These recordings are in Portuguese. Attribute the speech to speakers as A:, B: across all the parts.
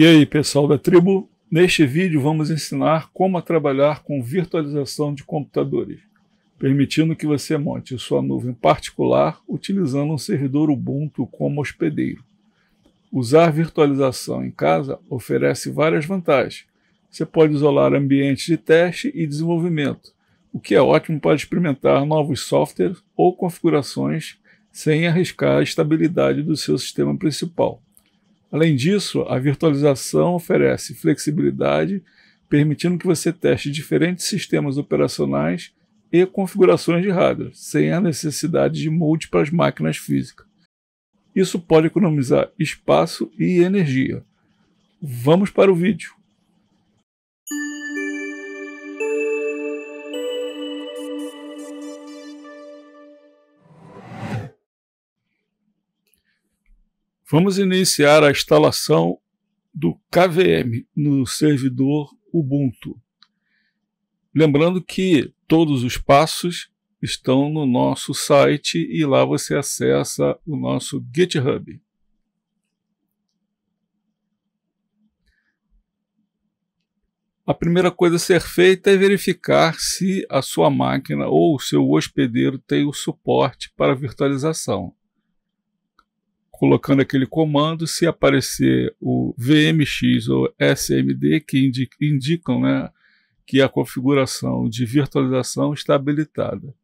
A: E aí, pessoal da tribo? Neste vídeo vamos ensinar como trabalhar com virtualização de computadores, permitindo que você monte sua nuvem particular utilizando um servidor Ubuntu como hospedeiro. Usar virtualização em casa oferece várias vantagens. Você pode isolar ambientes de teste e desenvolvimento, o que é ótimo para experimentar novos softwares ou configurações sem arriscar a estabilidade do seu sistema principal. Além disso, a virtualização oferece flexibilidade, permitindo que você teste diferentes sistemas operacionais e configurações de hardware, sem a necessidade de múltiplas máquinas físicas. Isso pode economizar espaço e energia. Vamos para o vídeo. Vamos iniciar a instalação do KVM no servidor Ubuntu. Lembrando que todos os passos estão no nosso site e lá você acessa o nosso GitHub. A primeira coisa a ser feita é verificar se a sua máquina ou o seu hospedeiro tem o suporte para virtualização colocando aquele comando, se aparecer o VMX ou SMD, que indicam né, que a configuração de virtualização está habilitada.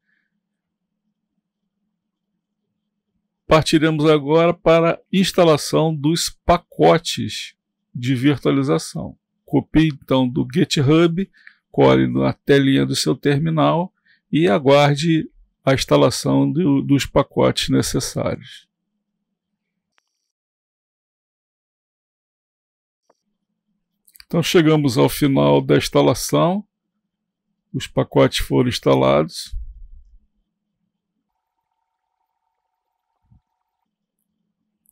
A: Partiremos agora para a instalação dos pacotes de virtualização. Copie então do GitHub, colhe na telinha do seu terminal e aguarde a instalação do, dos pacotes necessários. Então chegamos ao final da instalação. Os pacotes foram instalados.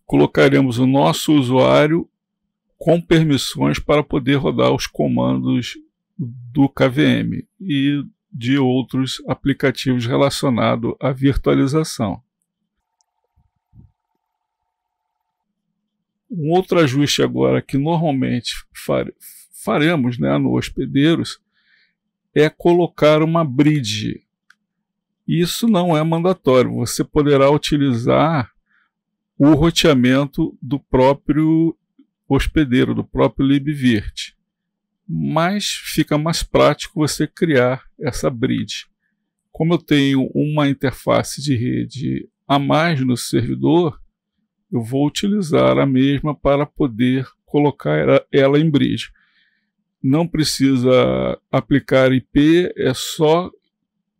A: Colocaremos o nosso usuário com permissões para poder rodar os comandos do KVM e de outros aplicativos relacionados à virtualização. Um outro ajuste agora que normalmente faremos né, no Hospedeiros é colocar uma bridge. Isso não é mandatório, você poderá utilizar o roteamento do próprio hospedeiro, do próprio libvirt. Mas fica mais prático você criar essa bridge. Como eu tenho uma interface de rede a mais no servidor, eu vou utilizar a mesma para poder colocar ela em bridge não precisa aplicar IP, é só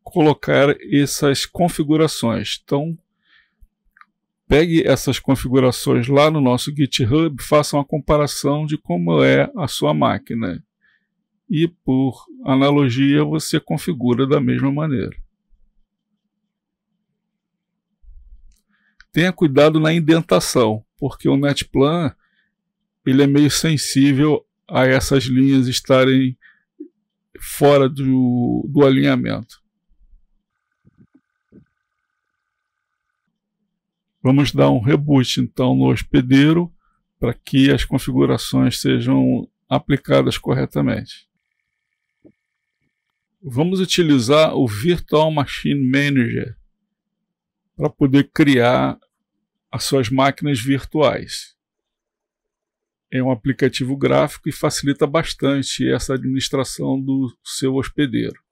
A: colocar essas configurações. Então, pegue essas configurações lá no nosso GitHub, faça uma comparação de como é a sua máquina. E por analogia, você configura da mesma maneira. Tenha cuidado na indentação, porque o NetPlan ele é meio sensível a essas linhas estarem fora do, do alinhamento. Vamos dar um reboot então no hospedeiro para que as configurações sejam aplicadas corretamente. Vamos utilizar o Virtual Machine Manager para poder criar as suas máquinas virtuais é um aplicativo gráfico e facilita bastante essa administração do seu hospedeiro.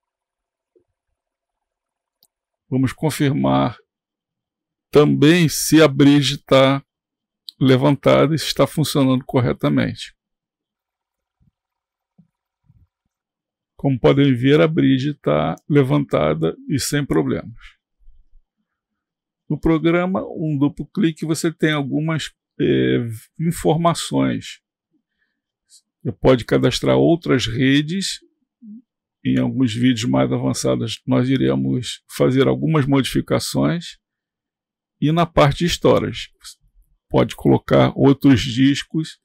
A: Vamos confirmar também se a bridge está levantada e se está funcionando corretamente. Como podem ver, a bridge está levantada e sem problemas. No programa Um Duplo Clique você tem algumas é, informações. Você pode cadastrar outras redes. Em alguns vídeos mais avançados, nós iremos fazer algumas modificações. E na parte de histórias, pode colocar outros discos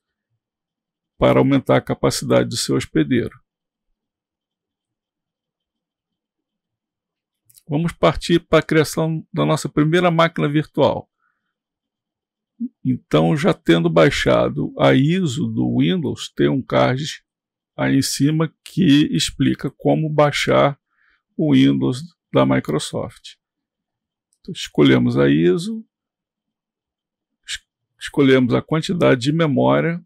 A: para aumentar a capacidade do seu hospedeiro. Vamos partir para a criação da nossa primeira máquina virtual. Então, já tendo baixado a ISO do Windows, tem um card aí em cima que explica como baixar o Windows da Microsoft. Então, escolhemos a ISO, escolhemos a quantidade de memória.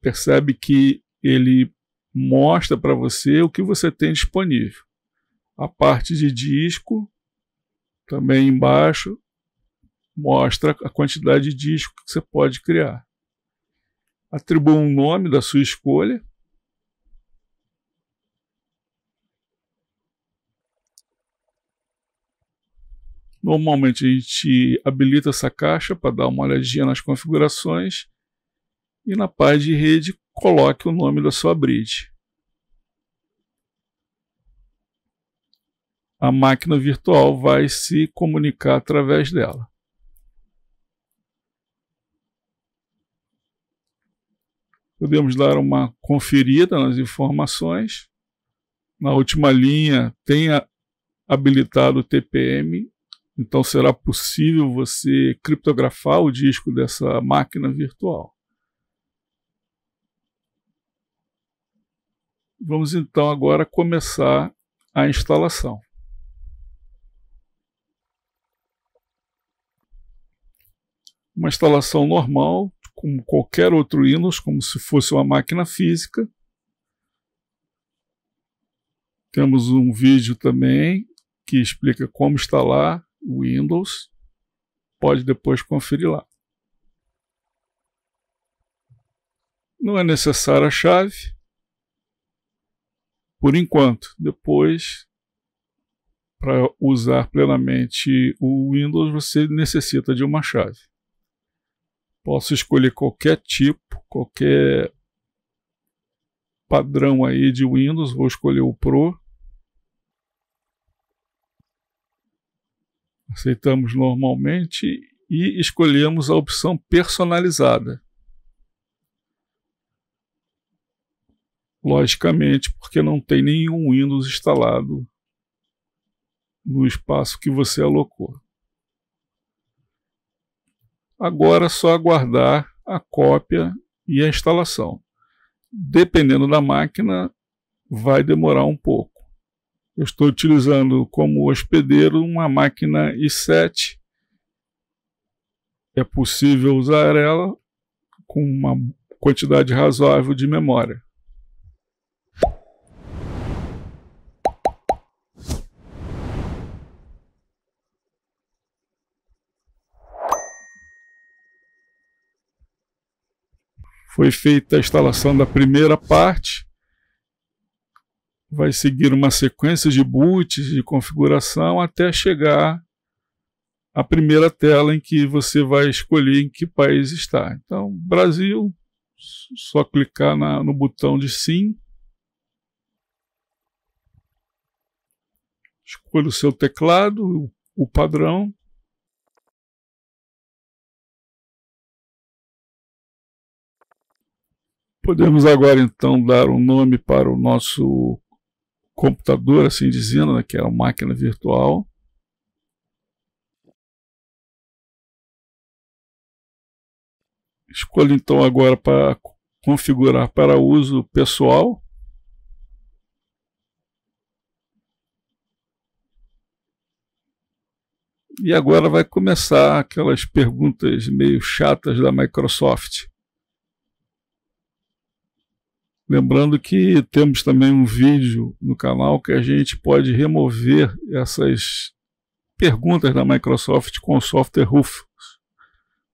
A: Percebe que ele mostra para você o que você tem disponível. A parte de disco, também embaixo, mostra a quantidade de disco que você pode criar. Atribua um nome da sua escolha. Normalmente a gente habilita essa caixa para dar uma olhadinha nas configurações e na parte de rede coloque o nome da sua bridge. A máquina virtual vai se comunicar através dela. podemos dar uma conferida nas informações. Na última linha, tenha habilitado o TPM, então será possível você criptografar o disco dessa máquina virtual. Vamos então agora começar a instalação. uma instalação normal, como qualquer outro Linux, como se fosse uma máquina física. Temos um vídeo também que explica como instalar o Windows. Pode depois conferir lá. Não é necessária a chave, por enquanto. Depois, para usar plenamente o Windows, você necessita de uma chave. Posso escolher qualquer tipo, qualquer padrão aí de Windows, vou escolher o Pro. Aceitamos normalmente e escolhemos a opção personalizada. Logicamente, porque não tem nenhum Windows instalado no espaço que você alocou. Agora é só aguardar a cópia e a instalação. Dependendo da máquina, vai demorar um pouco. Eu estou utilizando como hospedeiro uma máquina i7. É possível usar ela com uma quantidade razoável de memória. Foi feita a instalação da primeira parte. Vai seguir uma sequência de boots, de configuração, até chegar à primeira tela em que você vai escolher em que país está. Então, Brasil, só clicar na, no botão de sim. Escolha o seu teclado, o padrão. Podemos agora então dar um nome para o nosso computador, assim dizendo, né, que era é uma máquina virtual. Escolho então agora para configurar para uso pessoal. E agora vai começar aquelas perguntas meio chatas da Microsoft. Lembrando que temos também um vídeo no canal que a gente pode remover essas perguntas da Microsoft com o software Rufus.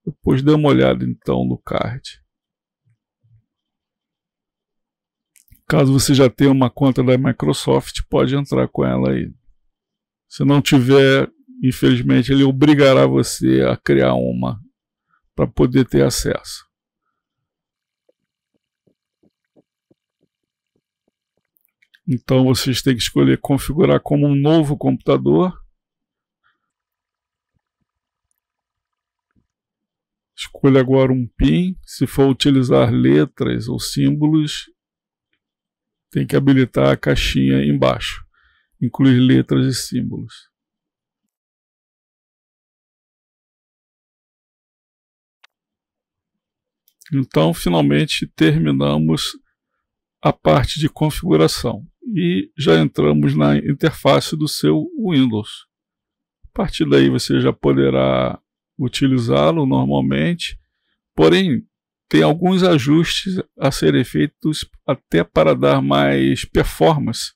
A: Depois dê uma olhada então no card. Caso você já tenha uma conta da Microsoft, pode entrar com ela aí. Se não tiver, infelizmente, ele obrigará você a criar uma para poder ter acesso. Então vocês têm que escolher configurar como um novo computador. Escolha agora um PIN. Se for utilizar letras ou símbolos, tem que habilitar a caixinha embaixo. Incluir letras e símbolos. Então, finalmente terminamos a parte de configuração e já entramos na interface do seu Windows. A partir daí você já poderá utilizá-lo normalmente, porém tem alguns ajustes a serem feitos até para dar mais performance.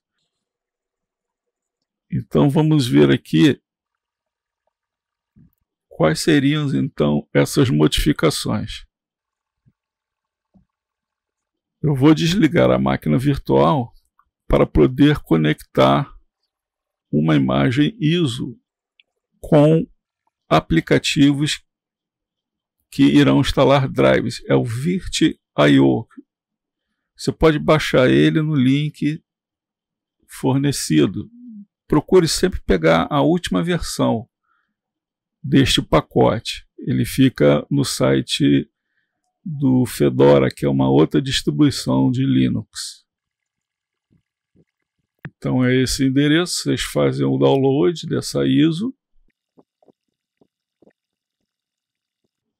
A: Então vamos ver aqui quais seriam então essas modificações. Eu vou desligar a máquina virtual para poder conectar uma imagem ISO com aplicativos que irão instalar drives. É o Virt.io. Você pode baixar ele no link fornecido. Procure sempre pegar a última versão deste pacote. Ele fica no site do Fedora, que é uma outra distribuição de Linux. Então é esse endereço, vocês fazem o um download dessa ISO.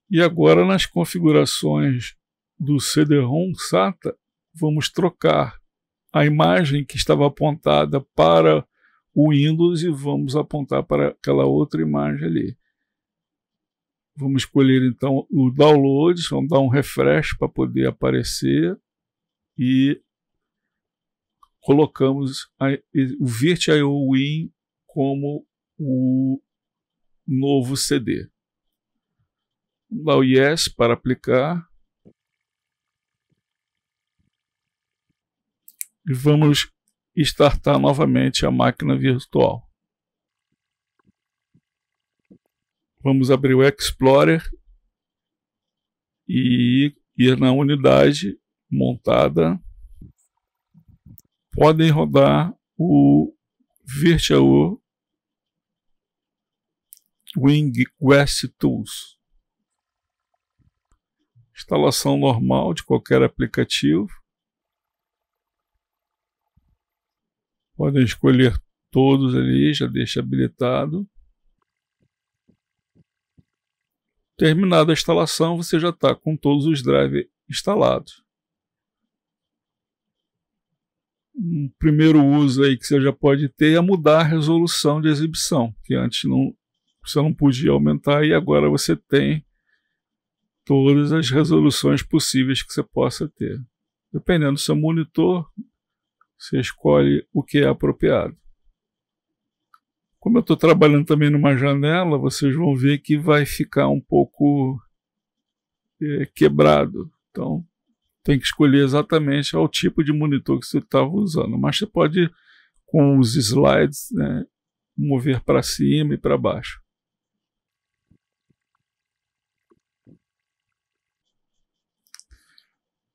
A: E agora nas configurações do CD-ROM SATA, vamos trocar a imagem que estava apontada para o Windows e vamos apontar para aquela outra imagem ali. Vamos escolher então o download, vamos dar um refresh para poder aparecer e colocamos a, o Virtual Win como o novo CD. Vamos dar o Yes para aplicar. E vamos startar novamente a máquina virtual. Vamos abrir o Explorer e ir na unidade montada podem rodar o Virtual Wing Quest Tools. Instalação normal de qualquer aplicativo. Podem escolher todos ali, já deixa habilitado. Terminada a instalação, você já está com todos os drivers instalados. um primeiro uso aí que você já pode ter é mudar a resolução de exibição, que antes não, você não podia aumentar e agora você tem todas as resoluções possíveis que você possa ter. Dependendo do seu monitor, você escolhe o que é apropriado. Como eu estou trabalhando também numa janela, vocês vão ver que vai ficar um pouco é, quebrado. Então, tem que escolher exatamente é o tipo de monitor que você estava tá usando. Mas você pode, com os slides, né, mover para cima e para baixo.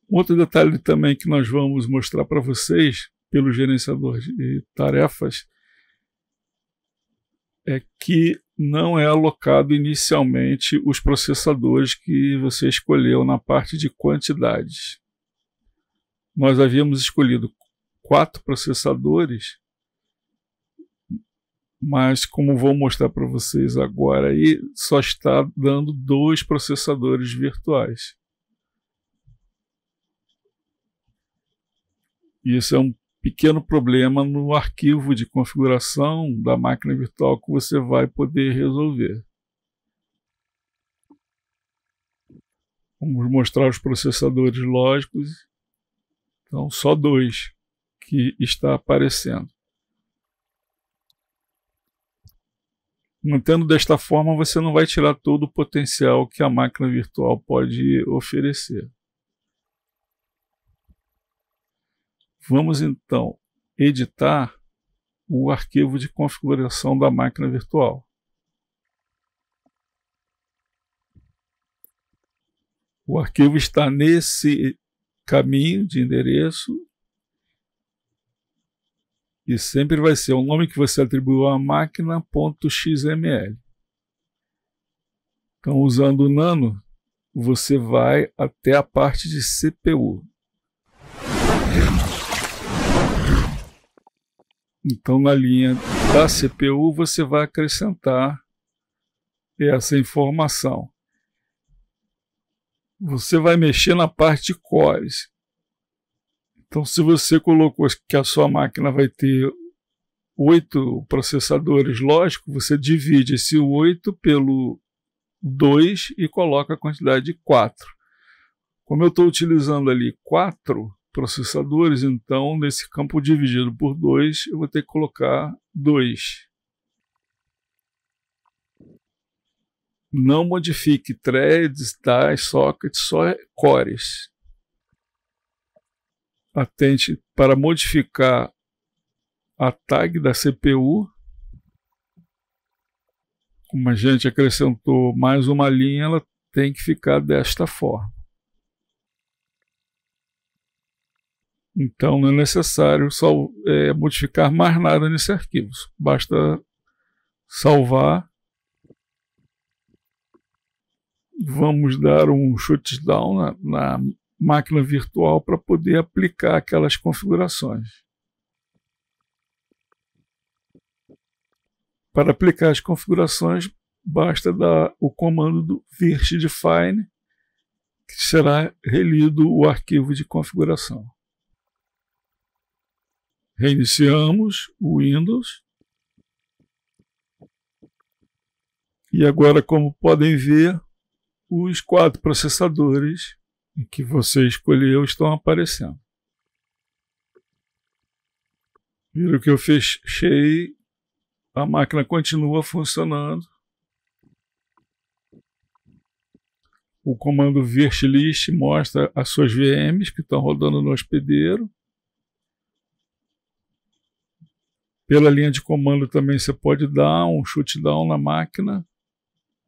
A: Outro detalhe também que nós vamos mostrar para vocês pelo gerenciador de tarefas é que não é alocado inicialmente os processadores que você escolheu na parte de quantidades nós havíamos escolhido quatro processadores, mas como vou mostrar para vocês agora, aí só está dando dois processadores virtuais. Isso é um pequeno problema no arquivo de configuração da máquina virtual que você vai poder resolver. Vamos mostrar os processadores lógicos então, só dois que está aparecendo. Mantendo desta forma, você não vai tirar todo o potencial que a máquina virtual pode oferecer. Vamos então editar o arquivo de configuração da máquina virtual. O arquivo está nesse caminho de endereço e sempre vai ser o nome que você atribuiu à máquina.xml. Então, usando o nano, você vai até a parte de CPU. Então, na linha da CPU, você vai acrescentar essa informação você vai mexer na parte de cores. Então, se você colocou que a sua máquina vai ter oito processadores, lógico, você divide esse oito pelo 2 e coloca a quantidade de 4. Como eu estou utilizando ali quatro processadores, então nesse campo dividido por 2, eu vou ter que colocar 2. não modifique threads, das, sockets, só cores. Atente para modificar a tag da CPU. Como a gente acrescentou mais uma linha, ela tem que ficar desta forma. Então não é necessário só, é, eh, modificar mais nada nesse arquivo. Basta salvar vamos dar um shutdown na, na máquina virtual para poder aplicar aquelas configurações. Para aplicar as configurações, basta dar o comando do virtdefine, define, que será relido o arquivo de configuração. Reiniciamos o Windows. E agora, como podem ver, os quatro processadores que você escolheu estão aparecendo. Viram que eu fechei, a máquina continua funcionando. O comando virtlist mostra as suas VMs que estão rodando no hospedeiro. Pela linha de comando também você pode dar um shutdown na máquina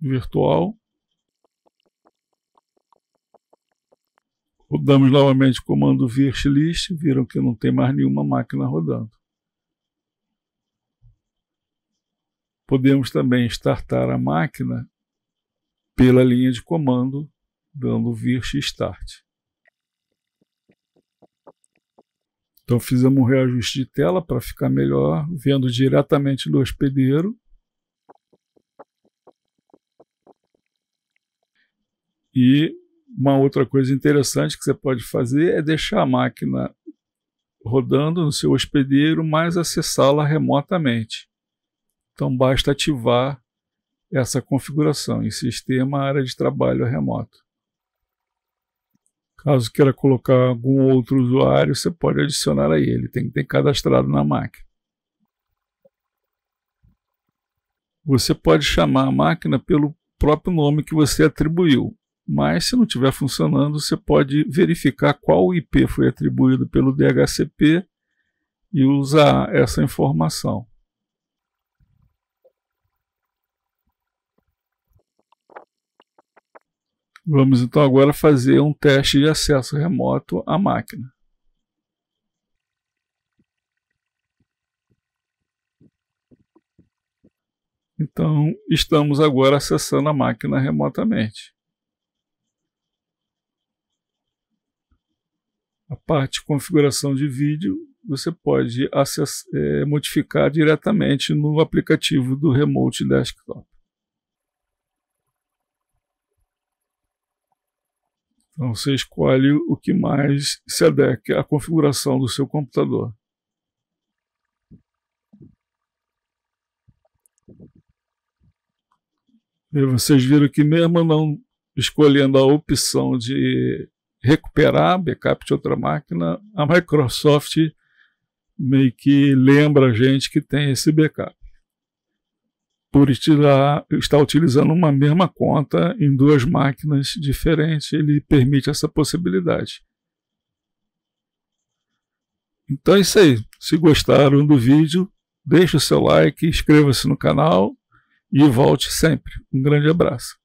A: virtual. Rodamos novamente o comando virtlist, viram que não tem mais nenhuma máquina rodando. Podemos também startar a máquina pela linha de comando, dando virt start. Então fizemos um reajuste de tela para ficar melhor, vendo diretamente do hospedeiro. E uma outra coisa interessante que você pode fazer é deixar a máquina rodando no seu hospedeiro, mas acessá-la remotamente. Então basta ativar essa configuração em sistema área de trabalho remoto. Caso queira colocar algum outro usuário, você pode adicionar a ele, tem que ter cadastrado na máquina. Você pode chamar a máquina pelo próprio nome que você atribuiu mas se não estiver funcionando, você pode verificar qual IP foi atribuído pelo DHCP e usar essa informação. Vamos então agora fazer um teste de acesso remoto à máquina. Então, estamos agora acessando a máquina remotamente. A parte de configuração de vídeo você pode é, modificar diretamente no aplicativo do Remote Desktop. Então você escolhe o que mais se adequa à configuração do seu computador. E vocês viram que mesmo não escolhendo a opção de recuperar backup de outra máquina, a Microsoft meio que lembra a gente que tem esse backup. Por estar utilizando uma mesma conta em duas máquinas diferentes, ele permite essa possibilidade. Então é isso aí. Se gostaram do vídeo, deixe o seu like, inscreva-se no canal e volte sempre. Um grande abraço.